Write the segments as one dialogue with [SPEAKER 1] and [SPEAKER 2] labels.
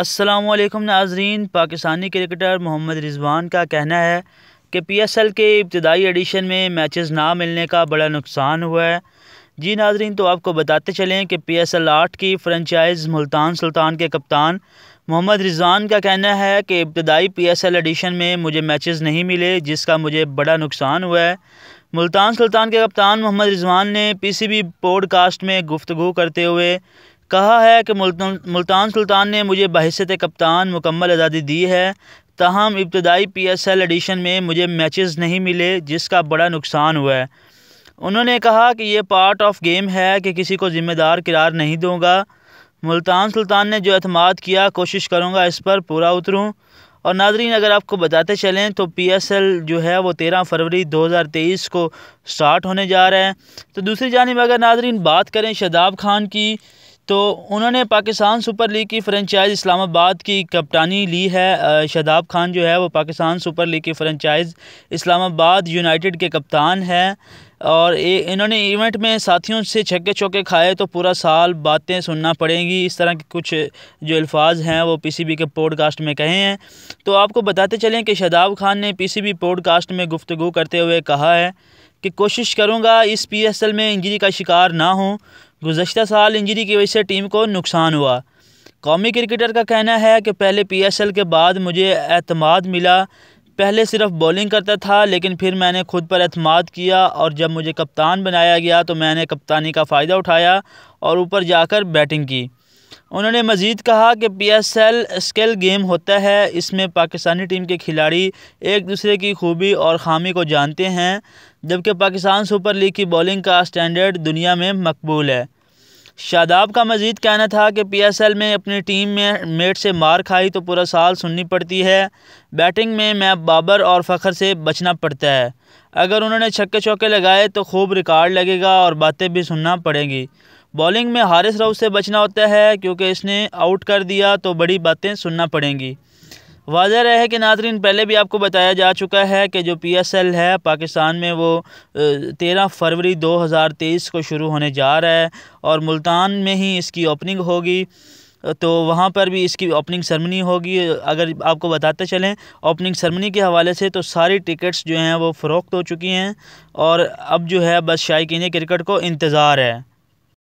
[SPEAKER 1] असलम नाजरीन पाकिस्तानी क्रिकेटर मोहम्मद रिजवान का कहना है कि पीएसएल के इब्तदाई एडिशन में मैचेस ना मिलने का बड़ा नुकसान हुआ है जी नाजरीन तो आपको बताते चलें कि पी एस एल आठ की फ्रेंचाइज मुल्तान सुल्तान के कप्तान मोहम्मद रिजवान का कहना है कि इब्तदाई पी एस एल एडिशन में मुझे मैचेस नहीं मिले जिसका मुझे बड़ा नुकसान हुआ है मुल्तान सुल्तान के कप्तान मोहम्मद रिजवान ने पीसीबी पॉडकास्ट में गुफ्तु करते हुए कहा है कि मुल्तान, सुल्तान ने मुझे बहसत कप्तान मुकम्मल आज़ादी दी है ताहम इब्तदाई पी एस एल एडिशन में मुझे मैचेस नहीं मिले जिसका बड़ा नुकसान हुआ है उन्होंने कहा कि ये पार्ट ऑफ गेम है कि किसी को ज़िम्मेदार करार नहीं दूँगा मुल्तान सुल्तान ने जो अतमाद किया कोशिश करूँगा इस पर पूरा उतरूँ और नाजरीन अगर आपको बताते चलें तो पी एस एल जो है वो तेरह फरवरी दो हज़ार तेईस को स्टार्ट होने जा रहा है तो दूसरी जानब अगर नाजरीन बात करें शदाब खान की तो उन्होंने पाकिस्तान सुपर लीग की फ्रेंचाइज इस्लामाबाद की कप्तानी ली है शदाब खान जो है वो पाकिस्तान सुपर लीग की फ्रेंचाइज इस्लामाबाद यूनाइटेड के कप्तान हैं और इन्होंने इवेंट में साथियों से छक्के चौके खाए तो पूरा साल बातें सुनना पड़ेंगी इस तरह के कुछ जो अल्फाज हैं वो पीसीबी के पॉडकास्ट में कहे हैं तो आपको बताते चलें कि शदाब खान ने पीसीबी पॉडकास्ट में गुफ्तु करते हुए कहा है कि कोशिश करूँगा इस पीएसएल में इंजरी का शिकार ना हूँ गुजशत साल इंजरी की वजह से टीम को नुकसान हुआ कौमी क्रिकेटर का कहना है कि पहले पीएसएल के बाद मुझे अतमाद मिला पहले सिर्फ बॉलिंग करता था लेकिन फिर मैंने खुद पर अतमाद किया और जब मुझे कप्तान बनाया गया तो मैंने कप्तानी का फ़ायदा उठाया और ऊपर जाकर बैटिंग की उन्होंने मज़ीद कहा कि P S L scale game होता है इसमें पाकिस्तानी टीम के खिलाड़ी एक दूसरे की खूबी और ख़ामी को जानते हैं जबकि पाकिस्तान सुपर लीग की बॉलिंग का स्टैंडर्ड दुनिया में मकबूल है शादाब का मजीद कहना था कि पी एस एल में अपनी टीम में मेट से मार खाई तो पूरा साल सुननी पड़ती है बैटिंग में मैं बाबर और फ़खर से बचना पड़ता है अगर उन्होंने छक्के चौके लगाए तो खूब रिकॉर्ड लगेगा और बातें भी सुनना पड़ेंगी बॉलिंग में हारिस राउत से बचना होता है क्योंकि इसने आउट कर दिया तो बड़ी बातें सुनना पड़ेंगी वाजह रहा है कि नाजरीन पहले भी आपको बताया जा चुका है कि जो पी एस एल है पाकिस्तान में वो तेरह फरवरी दो हज़ार तेईस को शुरू होने जा रहा है और मुल्तान में ही इसकी ओपनिंग होगी तो वहाँ पर भी इसकी ओपनिंग सरमनी होगी अगर आपको बताते चलें ओपनिंग सरमनी के हवाले से तो सारी टिकट्स जो हैं वो फ़रोख्त हो चुकी हैं और अब जो है बस शायक क्रिकेट को इंतज़ार है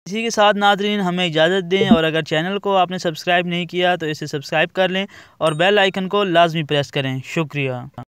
[SPEAKER 1] इसी के साथ नाजरीन हमें इजाज़त दें और अगर चैनल को आपने सब्सक्राइब नहीं किया तो इसे सब्सक्राइब कर लें और बेल आइकन को लाजमी प्रेस करें शुक्रिया